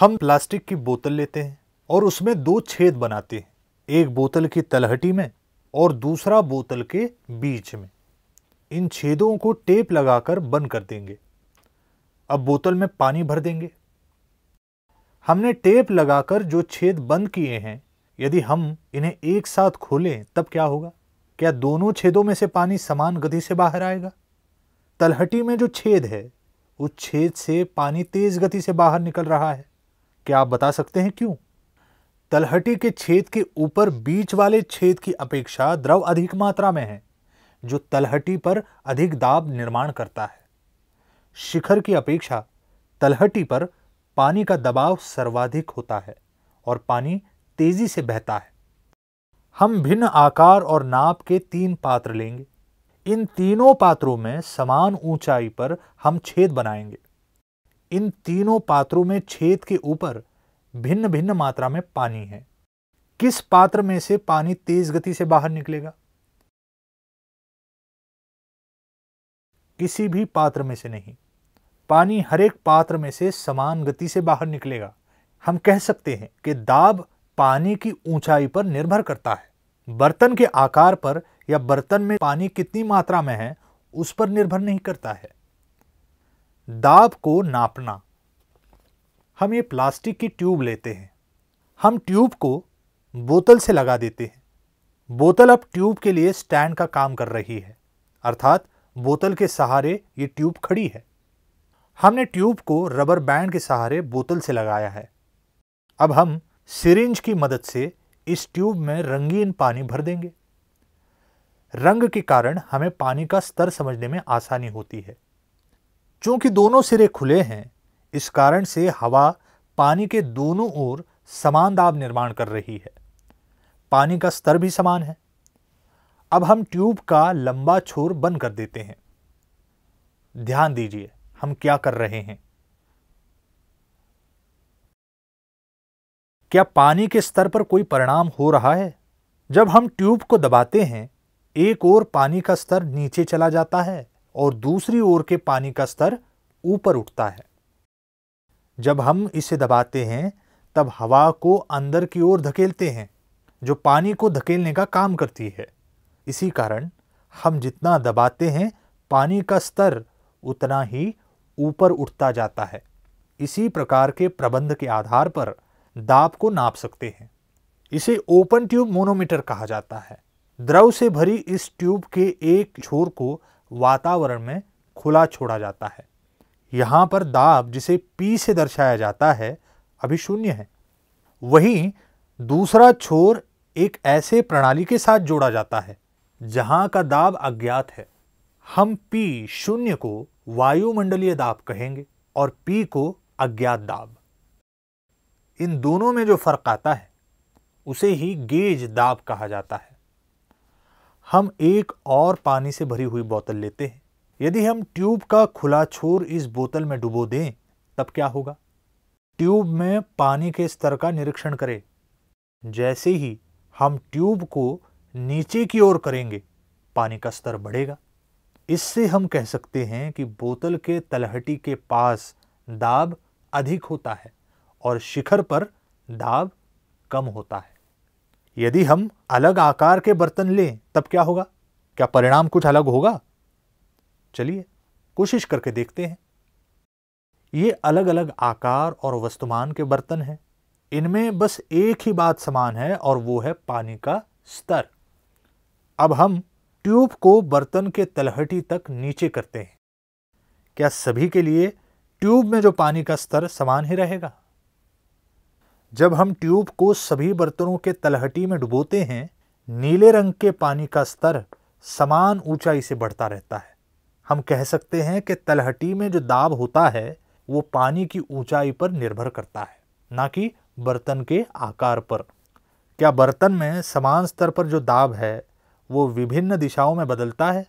हम प्लास्टिक की बोतल लेते हैं और उसमें दो छेद बनाते हैं एक बोतल की तलहटी में और दूसरा बोतल के बीच में इन छेदों को टेप लगाकर बंद कर देंगे अब बोतल में पानी भर देंगे हमने टेप लगाकर जो छेद बंद किए हैं यदि हम इन्हें एक साथ खोलें तब क्या होगा क्या दोनों छेदों में से पानी समान गति से बाहर आएगा तलहटी में जो छेद है उस छेद से पानी तेज गति से बाहर निकल रहा है क्या आप बता सकते हैं क्यों तलहटी के छेद के ऊपर बीच वाले छेद की अपेक्षा द्रव अधिक मात्रा में है जो तलहटी पर अधिक दाब निर्माण करता है शिखर की अपेक्षा तलहटी पर पानी का दबाव सर्वाधिक होता है और पानी तेजी से बहता है हम भिन्न आकार और नाप के तीन पात्र लेंगे इन तीनों पात्रों में समान ऊंचाई पर हम छेद बनाएंगे इन तीनों पात्रों में छेद के ऊपर भिन्न भिन्न मात्रा में पानी है किस पात्र में से पानी तेज गति से बाहर निकलेगा किसी भी पात्र में से नहीं पानी हर एक पात्र में से समान गति से बाहर निकलेगा हम कह सकते हैं कि दाब पानी की ऊंचाई पर निर्भर करता है बर्तन के आकार पर या बर्तन में पानी कितनी मात्रा में है उस पर निर्भर नहीं करता है दाब को नापना हम ये प्लास्टिक की ट्यूब लेते हैं हम ट्यूब को बोतल से लगा देते हैं बोतल अब ट्यूब के लिए स्टैंड का काम कर रही है अर्थात बोतल के सहारे ये ट्यूब खड़ी है हमने ट्यूब को रबर बैंड के सहारे बोतल से लगाया है अब हम सिरिंज की मदद से इस ट्यूब में रंगीन पानी भर देंगे रंग के कारण हमें पानी का स्तर समझने में आसानी होती है चूंकि दोनों सिरे खुले हैं इस कारण से हवा पानी के दोनों ओर समान दाब निर्माण कर रही है पानी का स्तर भी समान है अब हम ट्यूब का लंबा छोर बंद कर देते हैं ध्यान दीजिए हम क्या कर रहे हैं क्या पानी के स्तर पर कोई परिणाम हो रहा है जब हम ट्यूब को दबाते हैं एक ओर पानी का स्तर नीचे चला जाता है और दूसरी ओर के पानी का स्तर ऊपर उठता है जब हम इसे दबाते हैं तब हवा को अंदर की ओर धकेलते हैं जो पानी को धकेलने का काम करती है इसी कारण हम जितना दबाते हैं पानी का स्तर उतना ही ऊपर उठता जाता है इसी प्रकार के प्रबंध के आधार पर दाब को नाप सकते हैं इसे ओपन ट्यूब मोनोमीटर कहा जाता है द्रव से भरी इस ट्यूब के एक छोर को वातावरण में खुला छोड़ा जाता है यहाँ पर दाब जिसे पी से दर्शाया जाता है अभी शून्य है वहीं दूसरा छोर एक ऐसे प्रणाली के साथ जोड़ा जाता है जहाँ का दाब अज्ञात है हम पी शून्य को वायुमंडलीय दाब कहेंगे और पी को अज्ञात दाब इन दोनों में जो फर्क आता है उसे ही गेज दाब कहा जाता है हम एक और पानी से भरी हुई बोतल लेते हैं यदि हम ट्यूब का खुला छोर इस बोतल में डुबो दें तब क्या होगा ट्यूब में पानी के स्तर का निरीक्षण करें जैसे ही हम ट्यूब को नीचे की ओर करेंगे पानी का स्तर बढ़ेगा इससे हम कह सकते हैं कि बोतल के तलहटी के पास दाब अधिक होता है और शिखर पर दाब कम होता है यदि हम अलग आकार के बर्तन लें तब क्या होगा क्या परिणाम कुछ अलग होगा चलिए कोशिश करके देखते हैं ये अलग अलग आकार और वस्तुमान के बर्तन हैं इनमें बस एक ही बात समान है और वो है पानी का स्तर अब हम ट्यूब को बर्तन के तलहटी तक नीचे करते हैं क्या सभी के लिए ट्यूब में जो पानी का स्तर समान ही रहेगा जब हम ट्यूब को सभी बर्तनों के तलहटी में डुबोते हैं नीले रंग के पानी का स्तर समान ऊंचाई से बढ़ता रहता है हम कह सकते हैं कि तलहटी में जो दाब होता है वो पानी की ऊंचाई पर निर्भर करता है ना कि बर्तन के आकार पर क्या बर्तन में समान स्तर पर जो दाब है वो विभिन्न दिशाओं में बदलता है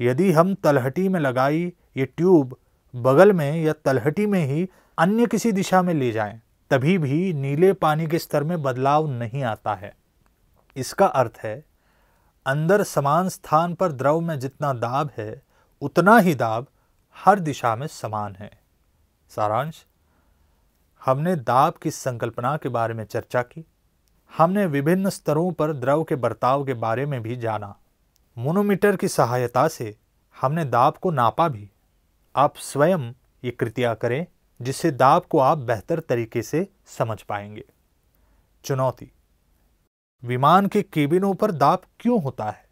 यदि हम तलहटी में लगाई ये ट्यूब बगल में या तलहटी में ही अन्य किसी दिशा में ले जाएं, तभी भी नीले पानी के स्तर में बदलाव नहीं आता है इसका अर्थ है अंदर समान स्थान पर द्रव में जितना दाब है उतना ही दाब हर दिशा में समान है सारांश हमने दाब की संकल्पना के बारे में चर्चा की हमने विभिन्न स्तरों पर द्रव के बर्ताव के बारे में भी जाना मोनोमीटर की सहायता से हमने दाब को नापा भी आप स्वयं ये कृतियाँ करें जिससे दाब को आप बेहतर तरीके से समझ पाएंगे चुनौती विमान के केबिनों पर दाब क्यों होता है